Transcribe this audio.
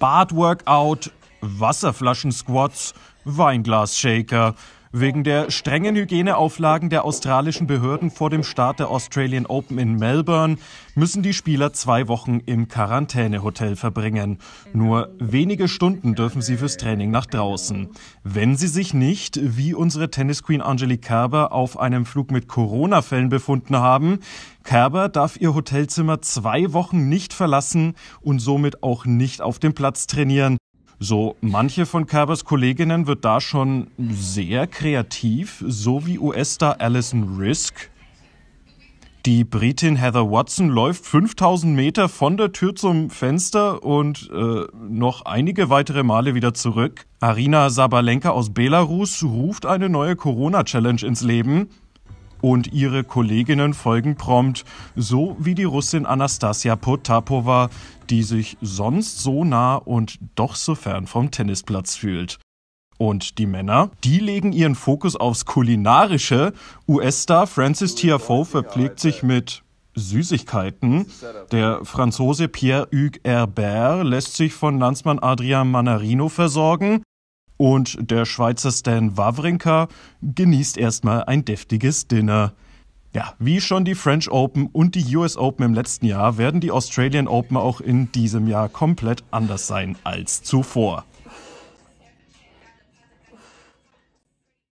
Bart-Workout, Wasserflaschen-Squats, Weinglas-Shaker. Wegen der strengen Hygieneauflagen der australischen Behörden vor dem Start der Australian Open in Melbourne müssen die Spieler zwei Wochen im Quarantänehotel verbringen. Nur wenige Stunden dürfen sie fürs Training nach draußen. Wenn sie sich nicht, wie unsere Tennisqueen Angelique Kerber, auf einem Flug mit Corona-Fällen befunden haben, Kerber darf ihr Hotelzimmer zwei Wochen nicht verlassen und somit auch nicht auf dem Platz trainieren. So manche von Kerbers Kolleginnen wird da schon sehr kreativ, so wie US-Star Alison Risk. Die Britin Heather Watson läuft 5000 Meter von der Tür zum Fenster und äh, noch einige weitere Male wieder zurück. Arina Sabalenka aus Belarus ruft eine neue Corona-Challenge ins Leben und ihre Kolleginnen folgen prompt, so wie die Russin Anastasia Potapova, die sich sonst so nah und doch so fern vom Tennisplatz fühlt. Und die Männer, die legen ihren Fokus aufs Kulinarische. US-Star Francis Tiafoe verpflegt sich mit Süßigkeiten. Der Franzose Pierre-Hugues Herbert lässt sich von Landsmann Adrian Manarino versorgen. Und der Schweizer Stan Wawrinka genießt erstmal ein deftiges Dinner. Ja, wie schon die French Open und die US Open im letzten Jahr werden die Australian Open auch in diesem Jahr komplett anders sein als zuvor.